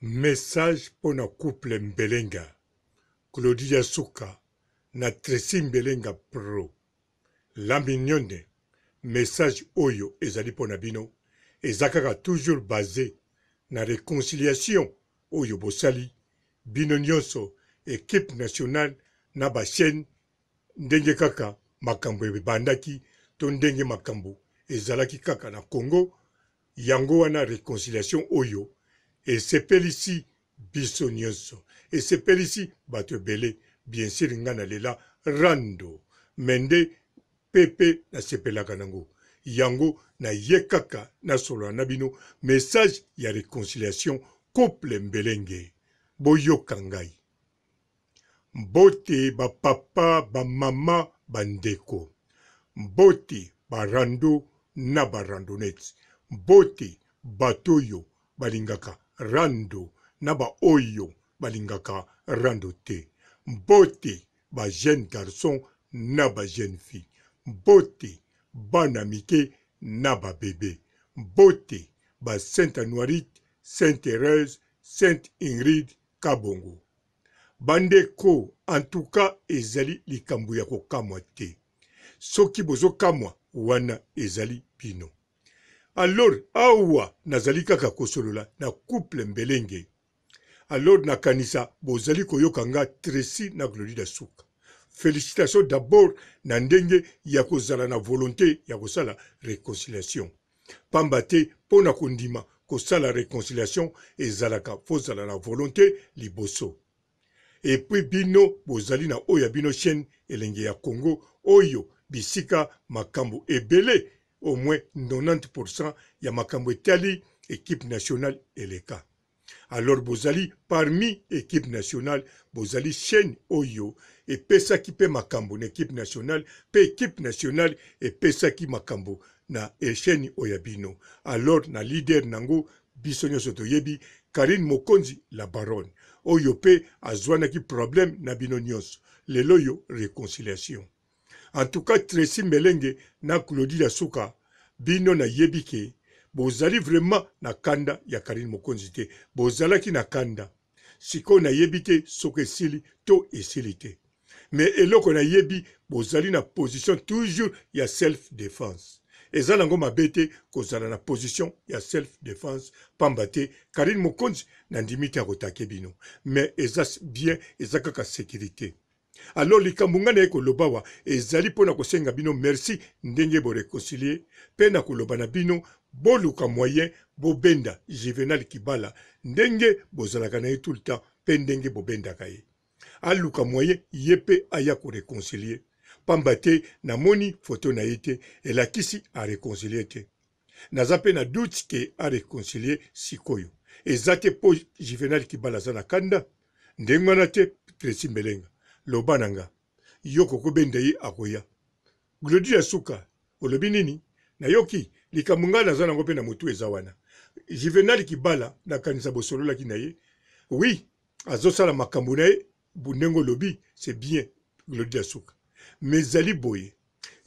message mpo na couple mbelenga claudia suka na tresi mbelenga pro lamignone message oyo ezali mpo na bino eza kaka toujours basé na réconciliation oyo bosali bino nyonso ekipe nationale na bachaîne ndenge kaka makambo ebandaki to ndenge makambo ezalaki kaka na congo yango wana réconciliation oyo esepelisi biso nyonso esepelisi bato ebele biensir nga na lela rando me nde pepe nasepelaka nango yango naye kaka nasolola na bino message ya réconciliation couple mbelenge boyoka ngai mbote bapapa bamama bandeko mbote barando na barandonete mbote bato oyo balingaka rando na baoyo balingaka rando te mbote bajeune garçon na bajeune fille mbote bana mike na babebe mbote ba sainte anoirite sainte therese sainte ingrid kabongo bandeko antuka ezali likambo ya kokamwa te soki bozokamwa wana ezali bino alor awa nazali kaka kosolola na couple mbelenge alor nakanisa bozali koyoka nga tresi na glorida suka félicitation d'abord na ndenge ya kozala na volonté ya kosala réconciliation pamba te mpo na kondima kosala réconciliation ezalaka fozala na volonté liboso epui bino bozali na oyo ya bino chaîne elenge ya congo oyo bisika makambo ebele au moins 90% ya makambo etali équipe nationale et cas alors bozali parmi équipe nationale bozali chaîne oyo et qui mpe makambo na équipe nationale mpe équipe nationale qui makambo na echaîne Oyabino. alors na leader nango biso nyonso karine mokonzi la baronne oyo a ki problème na Binonios, le loyo réconciliation en tout cas Tracy melenge na claudie souka bino nayebi ke bozali vraiment na kanda ya karine mokonzi te bozalaki na kanda sikoyo nayebi te soki esili to esili te me eloko nayebi bozali na position toujours ya self défense eza nango mabe te kozala na position ya self défense pamba te karine mokonzi nandimi te akotake bino me eza bien eza kaka sécurité alors likambo ngai na ye koloba wa ezali mpo na kosenga bino merci ndenge boreconcilie mpe na koloba na bino boluka moyen bobenda juvenal kibala ndenge bozalaka na ye tout le temps mpe ndenge bobendaka ye aluka moyen ye mpe aya koreconcilie pamba te namoni foto na ye te elakisi areconcilie te naza mpe na dute ke areconcilie sikoyo eza te mpo juvenal kibala aza na kanda ndenge wana te tresi mbelenga loba na nga yoko kobenda ye akoya glodi ya suka olobi nini nayoki likambo ngai naza nango mpe na motu eza wana juvenal kibala nakanisa bosololaki na ye wi azosala makambo na ye ndenge olobi c'est bien glodi ya suka me ezali boye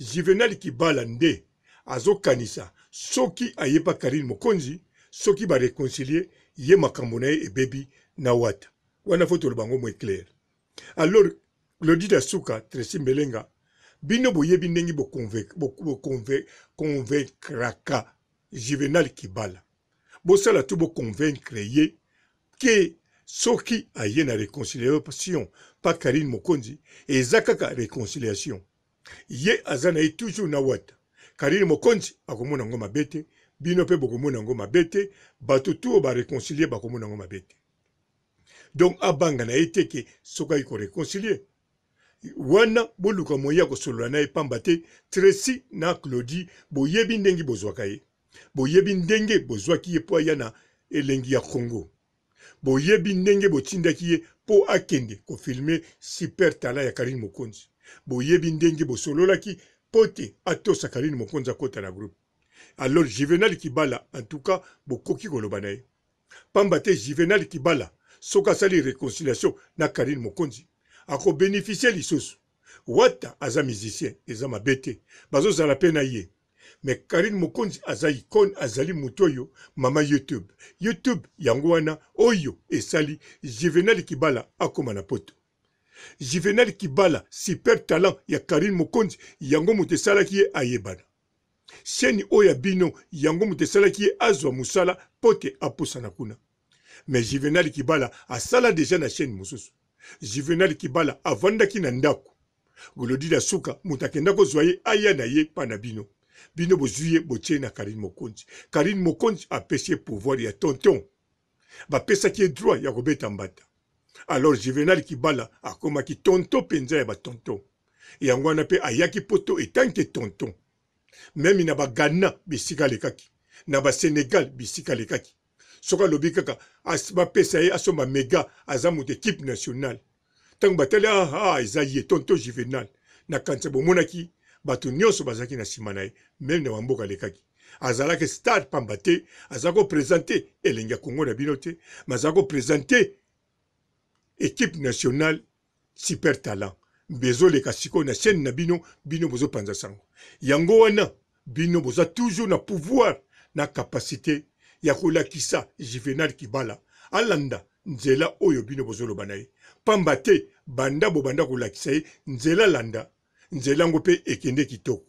juvenal kibala nde azokanisa soki ayepa karine mokonzi soki bareconcilie ye makambo na ye ebebi na wata wana fo tolobango mo éclaire alors lodita suka tresi mbelenga bino boyebi ndenge boconvaincraka juvenal kibala bosala tu boconvaincre ye ke soki aye na réconciliation pa karine mokonzi eza kaka réconciliation ye aza na ye toujours na wata karine mokonzi akomona yango mabe te bino mpe bokomona yango mabe te bato tu oyo baréconcilie bakomona yango mabe te donc abanga na ye te ke soki ayi koréconcilie wana boluka moye ya kosolola na ye pamba te tresi na claudi boyebi ndenge bozwaka ye boyebi ndenge bozwaki ye mpo aya na elengi ya congo boyebi ndenge botindaki ye mpo akende kofilme super tala ya karine mokonzi boyebi ndenge bosololaki mpo te atosa karine mokonzi akɔta na groupe alors juvenal kibala en tout cas bokoki koloba na ye pamba te juvenal kibala soki asali réconciliation na karine mokonzi akobénéficie lisusu wata aza musicien eza mabe te bazozala mpe na ye me karine mokonzi aza ikone azali motu oyo mama youtube youtube yango wana oyo esali juvenal kibala akóma na poto juvenal kibala super talent ya karine mokonzi yango moto esalaki ye ayebana sheni oyo ya bino yango moto esalaki ye azwa mosala mpo te apusana kuna me juvenal kibala asala deja na sheni mosusu juvenal kibala avandaki na ndako golodila suka moto akenda kozwa ye aya na ye mpa na bino bino bozwi ye botie na karine mokonzi karine mokonzi apesi ye pouvoir ya tonton bapesaki ye droit ya kobeta mbata alors juvenal kibala akomaki tonton mpenza ya batonton yango wana mpe ayaki poto etanke tonton meme na baghana bisika alekaki na basenegal bisika alekaki soki alobi kaka bapesa ye asomba mega aza moto ekipe nationale ntango batali aha ah, eza ye tonto juvenal na kanisa bomonaki bato nyonso bazalaki na nsima na ye meme na bamboka alekaki azalaki stade pamba te azala koprésente elenge ya kongo na bino te ma azala koprésente équipe nationale super talent bezoleka sikoyo na chaîne na bino bino bozopanza sango yango wana bino boza toujours na pouvoir na capacité ya kolakisa juvenal kibala alanda nzela oyo bino bozoloba na ye pamba te banda bobanda kolakisa ye nzela landa nzela yango mpe ekende kitoko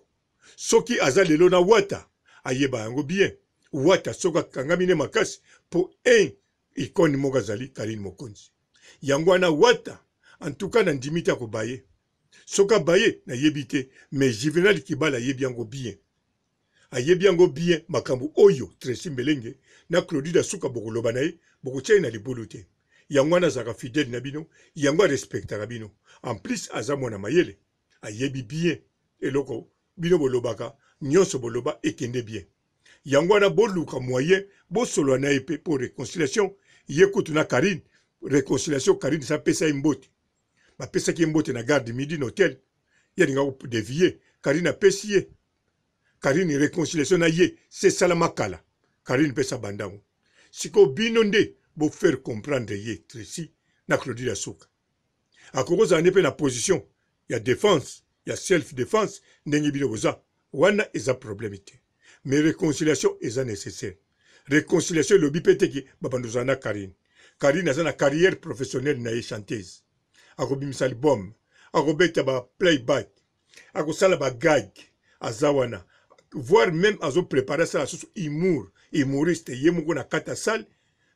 soki aza lelo na wata ayeba yango bien wata soki akangami ne makasi mpo un ikoni moko azali kalini mokonzi yango wana wata antuka na ndimi te akoba ye soki aba ye nayebi te me juvenal kibala ayebi yango bien ayebi yango bien makambo oyo tresi mbelenge na claudie dasuka bokoloba na ye bokotyai na libulu te yango wana azalaka fidele na bino yango arespektaka bino en plus aza mwana mayele ayebi bien eloko bino bolobaka nyonso boloba ekende bien yango wana boluka moyen bosolola na ye mpe mpo réconciliation ye kutu na karine réconciliation karine esa apesa ye mbote bapesaki ye mbote na garde midi na hotel ye alingaka kodevie karine apesi ye karine réconciliation na ye se salama kala karine mpenza bandango sikoyo bino nde bofaire comprendre ye tresi na claudie ya suka akoki kozala nde mpe na position ya défense ya self défense ndenge bino boza wana eza problème te mais réconciliation eza nécessaire réconciliation elobi mpe teke babandu ozala na karine karine aza na carrière professionnelle na ye chanteuse akobimisa album akobeta ba playback akosala bagag aza wana voire même azoprépare asala susu humour humoriste ye moko na kati ya sale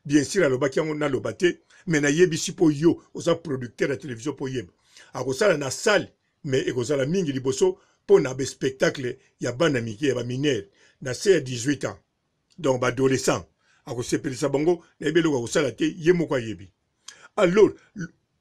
bien sûr alobaki yango naloba te me nayebisi mpo yo oza producteur ya télévision mpo yeba akosala na sale me ekozala mingi liboso mpo na baspectacle ya bana mike ya baminere na se ya 18 ans donc baadolescent akosepelisa bango nayebi eloko akosala te ye moko ayebi alors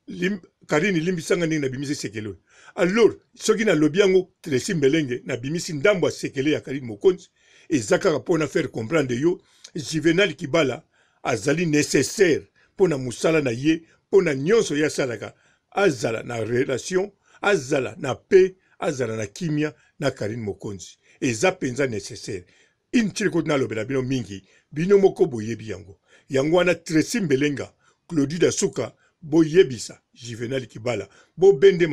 lim, kari nilimbisanga ndenge nabimisi sekele oyo alors soki nalobi yango tresi mbelenge nabimisi ndambo ya sekele ya karine mokonzi eza kaka mpo na faire comprendre yo juvenal kibala azali nécessaire mpo na mosala na ye mpo na nyonso ye asalaka azala na relation azala na pe azala na kimia na karine mokonzi eza mpenza nécessaire intili koti nalobela bino mingi bino moko boyebi yango yango wana tresi mbelenga claudie dasuka boyebisa jivenal kibala bende matoite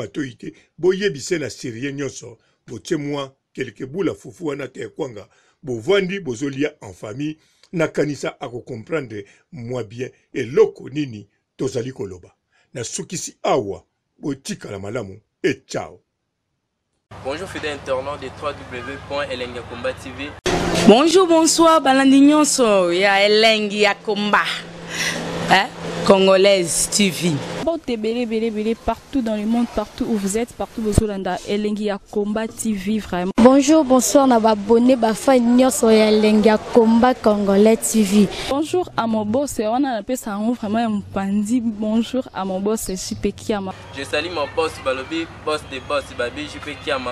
Matoite, boyebise na syrien Nyoso, Bo mwa kelke bula fufu wana te Vandi, bo bozolia en famille nakanisa comprendre moi bien eloko nini tozali koloba nasukisi awa bo tika la malamu e ciao Bonjour fidèle internaute de www.elengiakomba TV. Bonjour, bonsoir, balandi nyonso ya combat. Congolaise TV. Partout dans le monde, partout où vous êtes, partout vous êtes, à Combat TV, vraiment. Bonjour, bonsoir, na abonné, bafa nyonso ya Elengia Combat Congolais TV. Bonjour à mon boss, on a appelé ça vraiment un pandi. Bonjour à mon boss, Jipe Kiama. Je salue mon boss, Balobi, boss de boss, Babi, Jipe Kiama.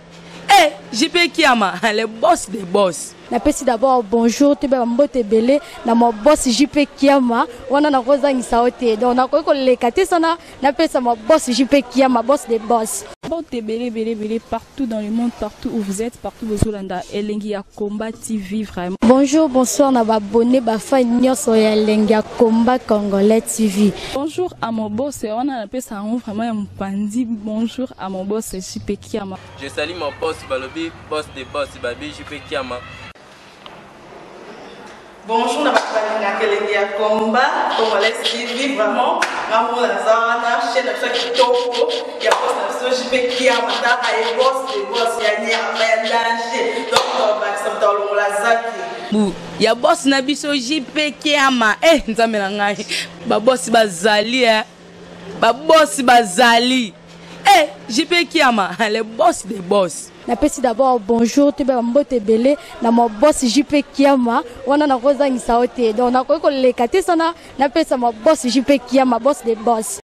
eh JP Kiama le boss des boss napesi d'abord bonjour toyebaka mbote ebele na mobos jp kiama wana nakozangisa yo te donc nakoki koleka te sana napesa mobos jp kiama bos de bos porte belé partout dans le monde, partout où vous êtes, partout où vous êtes. Elengi à combat TV vraiment. Bonjour, bonsoir, na abonné bafa nyoso ya Elengi à combat congolais TV. Bonjour à mon boss, on a appelé ça vraiment un pandi. Bonjour à mon boss, JP Kiama. Je salue mon boss, Balobi, boss de boss, Babi JP Kiama. bonjour na bato balinga kelenge ya komba congolais tv vraiment ngambo naza wana chaine na biso ya kitoko ya bos na biso jp kia mataka ye bos de bos ya nyama ya danger donc babakisa moto alongola zaki ya bosi na biso jp kiama e eh, nzambe na ngai babosi bazali e eh. babosi bazali e eh, jp kiama le bos de bos napesi d'abord bonjour toyeba bambote ebele na mabosi jp kiama wana nakozangisa yo te donc nakoki koleka te sana napesa mabosi jp kiama bos de bos